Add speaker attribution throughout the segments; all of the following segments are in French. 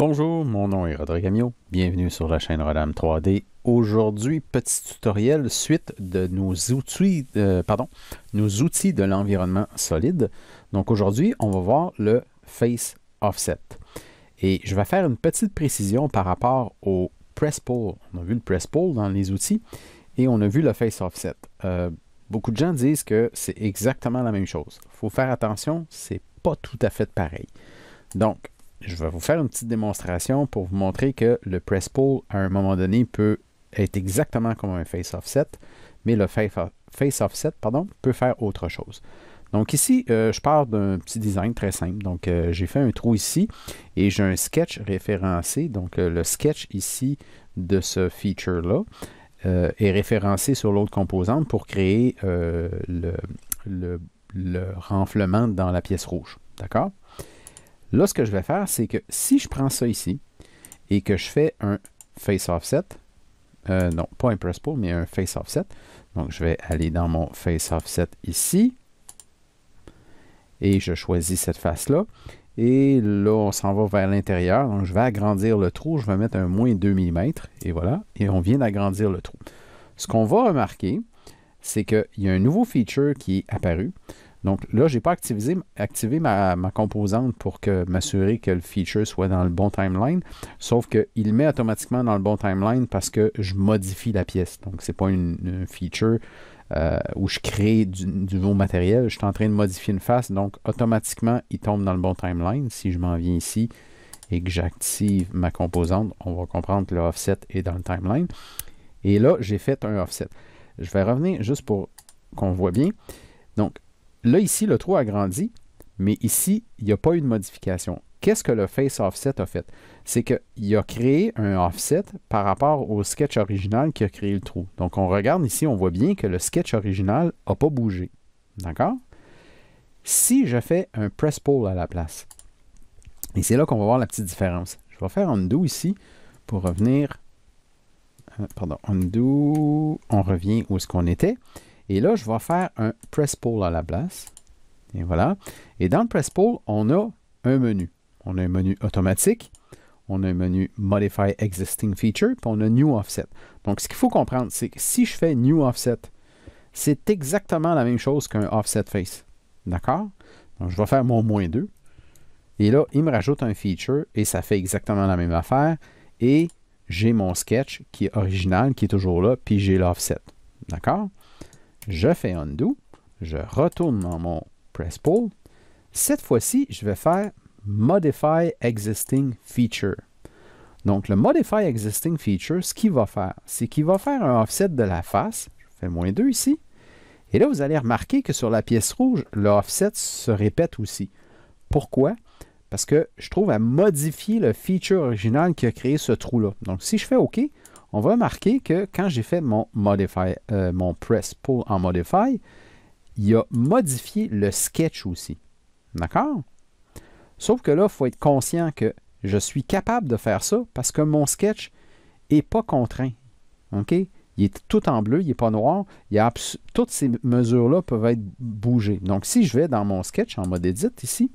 Speaker 1: Bonjour, mon nom est Rodrigue Amiot. Bienvenue sur la chaîne Rodam 3D. Aujourd'hui, petit tutoriel suite de nos outils, euh, pardon, nos outils de l'environnement solide. Donc aujourd'hui, on va voir le face offset. Et je vais faire une petite précision par rapport au press pull. On a vu le press pull dans les outils et on a vu le face offset. Euh, beaucoup de gens disent que c'est exactement la même chose. Il faut faire attention, c'est pas tout à fait pareil. Donc, je vais vous faire une petite démonstration pour vous montrer que le press pull, à un moment donné, peut être exactement comme un face offset, mais le face offset pardon, peut faire autre chose. Donc ici, euh, je pars d'un petit design très simple. Donc euh, j'ai fait un trou ici et j'ai un sketch référencé. Donc euh, le sketch ici de ce feature-là est référencé sur l'autre composante pour créer le renflement dans la pièce rouge. D'accord? Là, ce que je vais faire, c'est que si je prends ça ici et que je fais un face offset, euh, non, pas un press pull, mais un face offset. Donc, je vais aller dans mon face offset ici et je choisis cette face-là. Et là, on s'en va vers l'intérieur. Donc, je vais agrandir le trou. Je vais mettre un moins 2 mm. Et voilà. Et on vient d'agrandir le trou. Ce qu'on va remarquer, c'est qu'il y a un nouveau feature qui est apparu. Donc là, je n'ai pas activé ma, composante pour que m'assurer que le feature soit dans le bon timeline. Sauf qu'il le met automatiquement dans le bon timeline parce que je modifie la pièce. Donc, ce n'est pas un feature euh, où je crée du, nouveau matériel. Je suis en train de modifier une face. Donc, automatiquement, il tombe dans le bon timeline. Si je m'en viens ici et que j'active ma composante, on va comprendre que le offset est dans le timeline. Et là, j'ai fait un offset. Je vais revenir juste pour qu'on voit bien. Donc, Là, ici, le trou a grandi, mais ici, il n'y a pas eu de modification. Qu'est-ce que le face offset a fait? C'est qu'il a créé un offset par rapport au sketch original qui a créé le trou. Donc, on regarde ici, on voit bien que le sketch original n'a pas bougé. D'accord? Si je fais un press pull à la place, et c'est là qu'on va voir la petite différence. Je vais faire undo ici pour revenir. Euh, pardon, undo. On revient où est-ce qu'on était. Et là, je vais faire un press Pull » à la place. Et voilà. Et dans le press Pull », on a un menu. On a un menu automatique, on a un menu Modify Existing Feature, puis on a New Offset. Donc, ce qu'il faut comprendre, c'est que si je fais New Offset, c'est exactement la même chose qu'un Offset Face. D'accord? Donc, je vais faire mon moins 2. Et là, il me rajoute un feature et ça fait exactement la même affaire. Et j'ai mon sketch qui est original, qui est toujours là, puis j'ai l'offset. D'accord? Je fais undo. Je retourne dans mon press pull. Cette fois-ci, je vais faire modify existing feature. Donc, le modify existing feature, ce qu'il va faire, c'est qu'il va faire un offset de la face. Je fais moins 2 ici. Et là, vous allez remarquer que sur la pièce rouge, le offset se répète aussi. Pourquoi? Parce que je trouve à modifier le feature original qui a créé ce trou-là. Donc, si je fais OK, on va remarquer que quand j'ai fait mon, modify, euh, mon press pull en modify, il a modifié le sketch aussi. D'accord? Sauf que là, il faut être conscient que je suis capable de faire ça parce que mon sketch n'est pas contraint. OK? Il est tout en bleu, il n'est pas noir. Il toutes ces mesures-là peuvent être bougées. Donc, si je vais dans mon sketch en mode edit ici,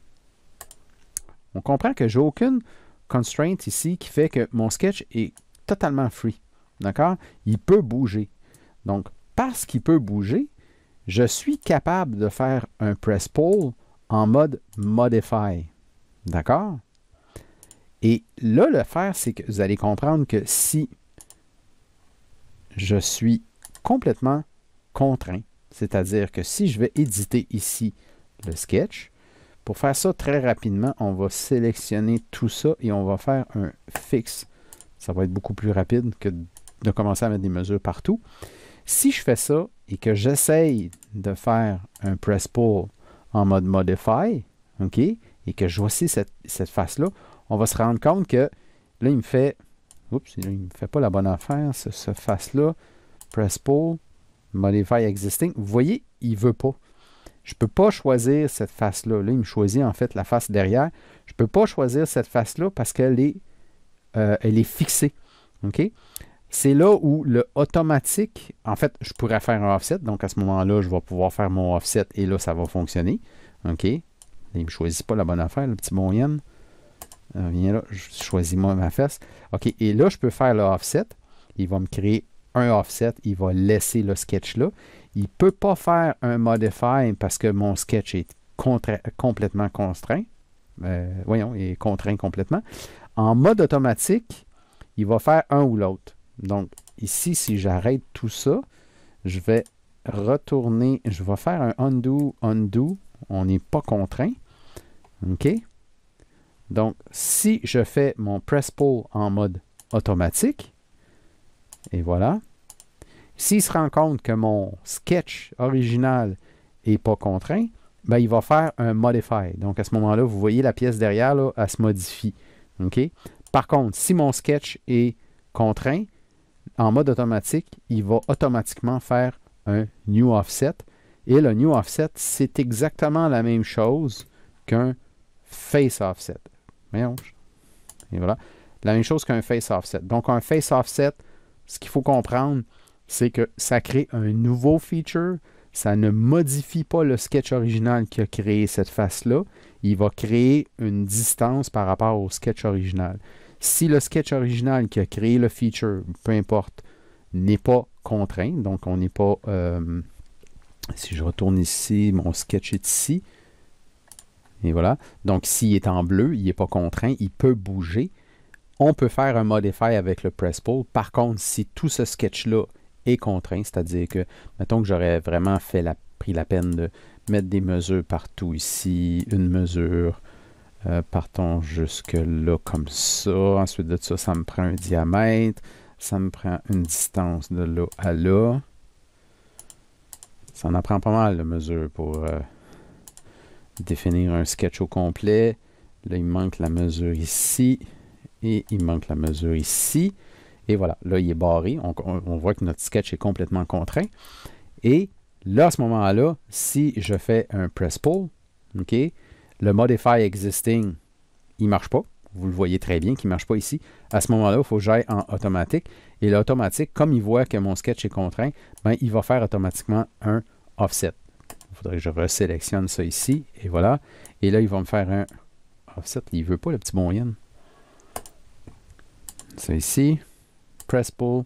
Speaker 1: on comprend que j'ai aucune constraint ici qui fait que mon sketch est totalement free. D'accord? Il peut bouger. Donc, parce qu'il peut bouger, je suis capable de faire un press pull en mode modify. D'accord? Et là, le faire, c'est que vous allez comprendre que si je suis complètement contraint, c'est-à-dire que si je vais éditer ici le sketch, pour faire ça très rapidement, on va sélectionner tout ça et on va faire un fixe. Ça va être beaucoup plus rapide que de commencer à mettre des mesures partout. Si je fais ça et que j'essaye de faire un press pull en mode modify, OK, et que je voici cette, cette face-là, on va se rendre compte que là, il me fait. Oups, il ne me fait pas la bonne affaire, ce, face-là. Press pull, modify existing. Vous voyez, il ne veut pas. Je ne peux pas choisir cette face-là. Là, il me choisit en fait la face derrière. Je ne peux pas choisir cette face-là parce qu'elle est, euh, est fixée. OK? C'est là où le automatique, en fait, je pourrais faire un offset. Donc, à ce moment-là, je vais pouvoir faire mon offset et là, ça va fonctionner. OK. Il ne me choisit pas la bonne affaire, le petit moyenne euh, viens là, je choisis moi ma fesse. OK. Et là, je peux faire le offset. Il va me créer un offset. Il va laisser le sketch là. Il ne peut pas faire un modify parce que mon sketch est complètement contraint. Euh, voyons, il est contraint complètement. En mode automatique, il va faire un ou l'autre. Donc, ici, si j'arrête tout ça, je vais retourner, je vais faire un undo, undo. On n'est pas contraint. OK? Donc, si je fais mon press pull en mode automatique, et voilà. S'il se rend compte que mon sketch original n'est pas contraint, ben, il va faire un modify. Donc, à ce moment-là, vous voyez la pièce derrière, là, elle se modifie. OK? Par contre, si mon sketch est contraint, en mode automatique, il va automatiquement faire un new offset. Et le new offset, c'est exactement la même chose qu'un face offset. Et voilà. La même chose qu'un face offset. Donc, un face offset, ce qu'il faut comprendre, c'est que ça crée un nouveau feature. Ça ne modifie pas le sketch original qui a créé cette face-là. Il va créer une distance par rapport au sketch original. Si le sketch original qui a créé le feature, peu importe, n'est pas contraint, donc on n'est pas... Euh, si je retourne ici, mon sketch est ici. Et voilà. Donc, s'il est en bleu, il n'est pas contraint, il peut bouger. On peut faire un modify avec le press pull. Par contre, si tout ce sketch-là est contraint, c'est-à-dire que, mettons que j'aurais vraiment fait la, pris la peine de mettre des mesures partout ici, une mesure, euh, partons jusque-là comme ça. Ensuite de ça, ça me prend un diamètre. Ça me prend une distance de là à là. Ça en apprend pas mal de mesure pour euh, définir un sketch au complet. Là, il manque la mesure ici. Et il manque la mesure ici. Et voilà, là, il est barré. On, on voit que notre sketch est complètement contraint. Et là, à ce moment-là, si je fais un press pull, OK, le modify existing, il ne marche pas. Vous le voyez très bien qu'il ne marche pas ici. À ce moment-là, il faut que j'aille en automatique. Et l'automatique, comme il voit que mon sketch est contraint, ben, il va faire automatiquement un offset. Il faudrait que je resélectionne ça ici. Et voilà. Et là, il va me faire un offset. Il ne veut pas le petit bon Ça ici. Press pull.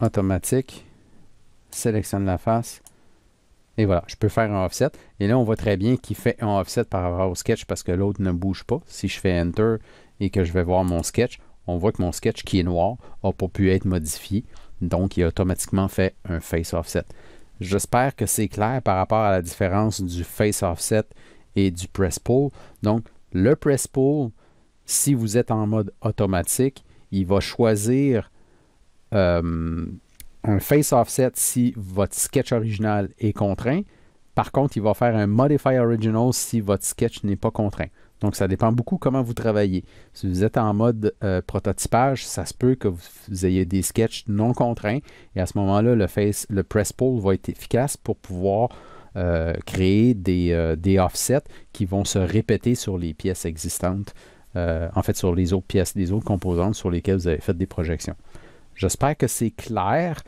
Speaker 1: Automatique. Sélectionne la face. Et voilà, je peux faire un offset. Et là, on voit très bien qu'il fait un offset par rapport au sketch parce que l'autre ne bouge pas. Si je fais Enter et que je vais voir mon sketch, on voit que mon sketch qui est noir n'a pas pu être modifié. Donc, il a automatiquement fait un face offset. J'espère que c'est clair par rapport à la différence du face offset et du press pull. Donc, le press pull, si vous êtes en mode automatique, il va choisir euh, un face offset si votre sketch original est contraint. Par contre, il va faire un modify original si votre sketch n'est pas contraint. Donc, ça dépend beaucoup comment vous travaillez. Si vous êtes en mode euh, prototypage, ça se peut que vous ayez des sketchs non contraints. Et à ce moment-là, le, le press pull va être efficace pour pouvoir euh, créer des, euh, des, offsets qui vont se répéter sur les pièces existantes, en fait sur les autres pièces, les autres composantes sur lesquelles vous avez fait des projections. J'espère que c'est clair.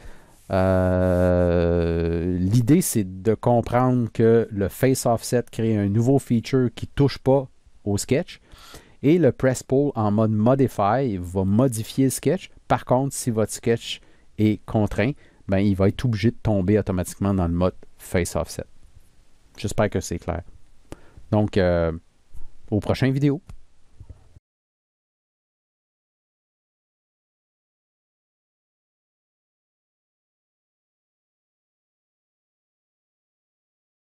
Speaker 1: Euh, l'idée, c'est de comprendre que le face offset crée un nouveau feature qui ne touche pas au sketch. Et le press pull en mode modify va modifier le sketch. Par contre, si votre sketch est contraint, ben, il va être obligé de tomber automatiquement dans le mode face offset. J'espère que c'est clair. Donc, euh, aux prochaines vidéos.